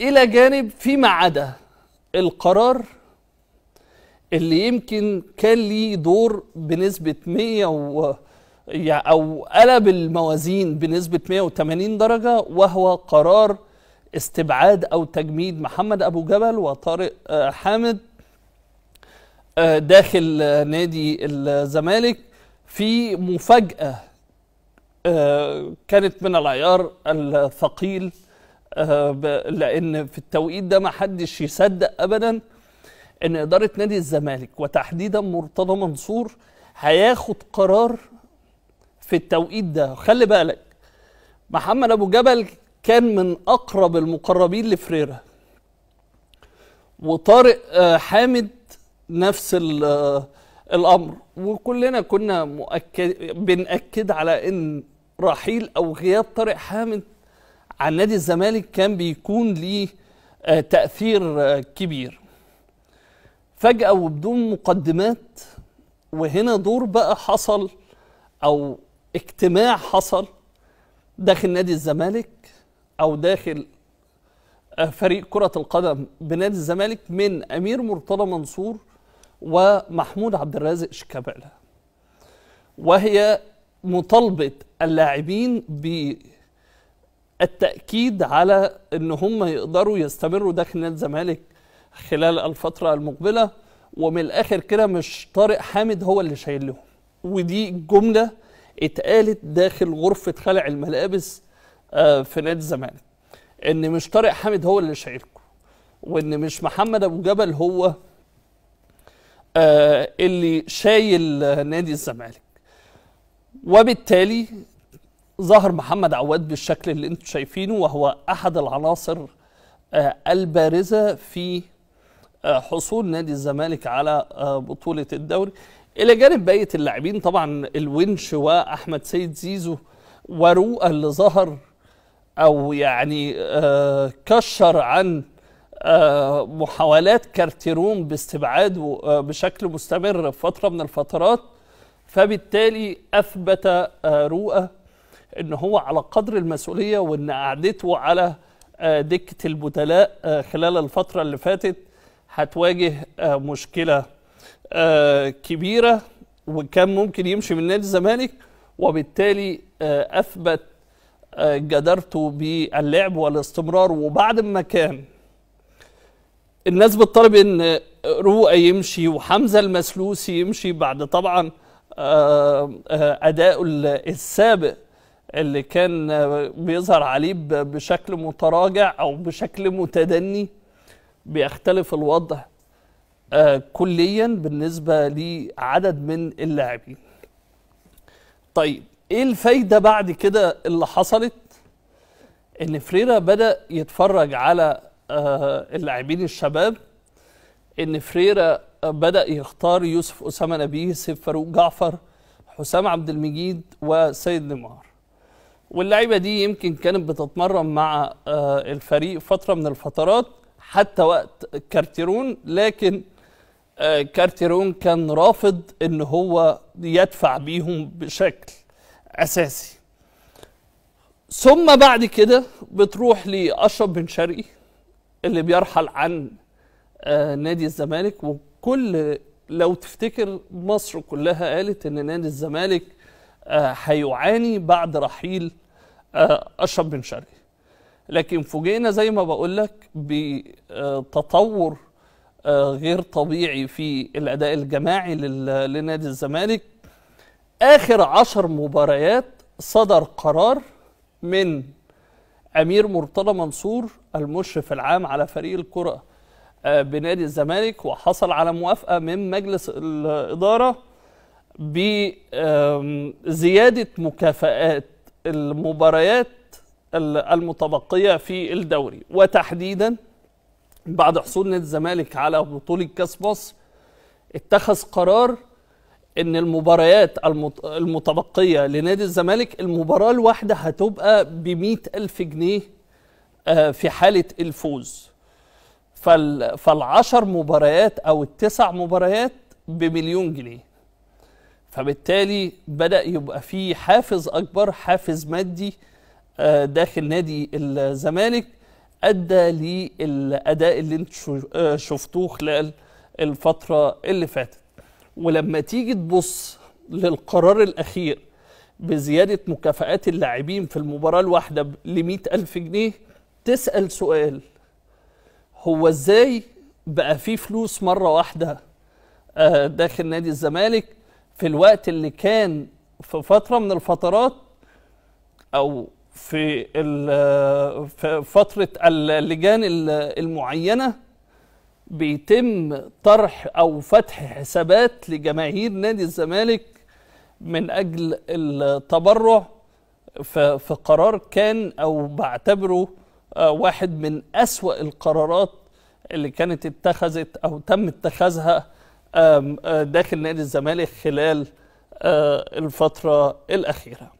إلى جانب فيما عدا القرار اللي يمكن كان ليه دور بنسبة 100 و أو قلب الموازين بنسبة 180 درجة وهو قرار استبعاد أو تجميد محمد أبو جبل وطارق آه، حامد آه، داخل نادي الزمالك في مفاجأة آه، كانت من العيار الثقيل آه، لان في التوقيت ده ما حدش يصدق ابدا ان اداره نادي الزمالك وتحديدا مرتضى منصور هياخد قرار في التوقيت ده خلي بالك محمد ابو جبل كان من اقرب المقربين لفريرة وطارق آه، حامد نفس آه، الامر وكلنا كنا مؤكد بنأكد على ان رحيل او غياب طارق حامد عن نادي الزمالك كان بيكون ليه آه، تاثير آه، كبير فجاه وبدون مقدمات وهنا دور بقى حصل او اجتماع حصل داخل نادي الزمالك او داخل آه، فريق كرة القدم بنادي الزمالك من أمير مرتضى منصور ومحمود عبد الرازق شيكابالا وهي مطالبة اللاعبين ب التاكيد على ان هم يقدروا يستمروا داخل نادي الزمالك خلال الفتره المقبله ومن الاخر كده مش طارق حامد هو اللي شايل لهم ودي جمله اتقالت داخل غرفه خلع الملابس آه، في نادي الزمالك ان مش طارق حامد هو اللي شايلكم وان مش محمد ابو جبل هو آه، اللي شايل نادي الزمالك وبالتالي ظهر محمد عواد بالشكل اللي انتم شايفينه وهو احد العناصر آه، البارزه في آه، حصول نادي الزمالك على آه، بطوله الدوري الى جانب بقيه اللاعبين طبعا الونش واحمد سيد زيزو وروقه اللي ظهر او يعني كشر عن محاولات كارتيرون باستبعاده بشكل مستمر في فتره من الفترات فبالتالي اثبت رؤى ان هو على قدر المسؤوليه وان قعدته على آه، دكه البدلاء آه، خلال الفتره اللي فاتت هتواجه آه، مشكله كبيره وكان ممكن يمشي من نادي الزمالك وبالتالي اثبت جدارته باللعب والاستمرار وبعد ما كان الناس بتطالب ان رؤى يمشي وحمزه المسلوسي يمشي بعد طبعا اداؤه السابق اللي كان بيظهر عليه بشكل متراجع او بشكل متدني بيختلف الوضع آه، كليا بالنسبه لعدد من اللاعبين طيب ايه الفايده بعد كده اللي حصلت ان فريرا بدا يتفرج على آه، اللاعبين الشباب ان فريرا آه، بدا يختار يوسف اسامه نبيه سيف فاروق جعفر حسام عبد المجيد وسيد نيمار واللعيبه دي يمكن كانت بتتمرن مع آه، الفريق فتره من الفترات حتى وقت كارتيرون لكن آه، كارتيرون كان رافض ان هو يدفع بيهم بشكل اساسي ثم بعد كده بتروح لاشرف بن شرقي اللي بيرحل عن آه، نادي الزمالك وكل لو تفتكر مصر كلها قالت ان نادي الزمالك هيعاني بعد رحيل آه، اشرف بن شرقي لكن فوجئنا زي ما بقول لك بتطور آه، غير طبيعي في الاداء الجماعي لنادي الزمالك اخر عشر مباريات صدر قرار من امير مرتضى منصور المشرف العام على فريق الكره آه، بنادي الزمالك وحصل على موافقه من مجلس الاداره بزياده مكافآت المباريات المتبقية في الدوري وتحديدا بعد حصول نادي الزمالك على بطولة كاس مصر اتخذ قرار ان المباريات المتبقية لنادي الزمالك المباراة الواحدة هتبقى ب ألف جنيه آه، في حالة الفوز فالعشر مباريات او التسع مباريات بمليون جنيه فبالتالي بدأ يبقى في حافز أكبر حافز مادي آه، داخل نادي الزمالك أدى للأداء اللي انت آه، شفتوه خلال الفترة اللي فاتت ولما تيجي تبص للقرار الأخير بزيادة مكافآت اللاعبين في المباراة الواحدة ل ألف جنيه تسأل سؤال هو إزاي بقى في فلوس مرة واحدة آه، داخل نادي الزمالك في الوقت اللي كان في فتره من الفترات او في في فتره اللجان المعينه بيتم طرح او فتح حسابات لجماهير نادي الزمالك من اجل التبرع في قرار كان او بعتبره آه، واحد من اسوا القرارات اللي كانت اتخذت او تم اتخاذها آه، داخل نادي الزمالك خلال آه، الفترة الأخيرة